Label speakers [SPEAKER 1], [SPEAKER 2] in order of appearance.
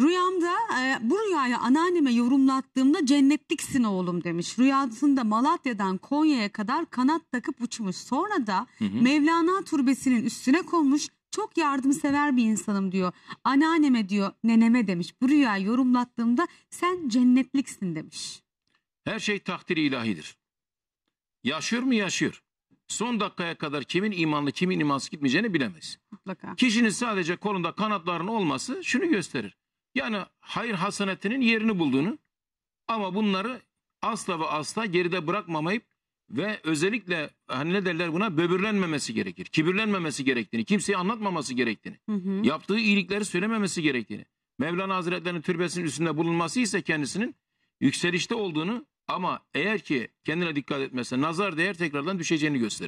[SPEAKER 1] Rüyamda e, bu rüyayı anneanneme yorumlattığımda cennetliksin oğlum demiş. Rüyasında Malatya'dan Konya'ya kadar kanat takıp uçmuş. Sonra da hı hı. Mevlana türbesinin üstüne konmuş. Çok yardımsever bir insanım diyor. Anneanneme diyor, neneme demiş. Bu rüyayı yorumlattığımda sen cennetliksin demiş.
[SPEAKER 2] Her şey takdiri ilahidir. Yaşıyor mu yaşıyor. Son dakikaya kadar kimin imanlı kimin imansız gitmeyeceğini bilemez. Mutlaka. Kişinin sadece kolunda kanatların olması şunu gösterir. Yani hayır hasenetinin yerini bulduğunu ama bunları asla ve asla geride bırakmamayıp ve özellikle hani ne derler buna böbürlenmemesi gerekir. Kibirlenmemesi gerektiğini, kimseye anlatmaması gerektiğini, hı hı. yaptığı iyilikleri söylememesi gerektiğini. Mevlana Hazretleri'nin türbesinin üstünde bulunması ise kendisinin yükselişte olduğunu ama eğer ki kendine dikkat etmezse nazar değer tekrardan düşeceğini gösterir.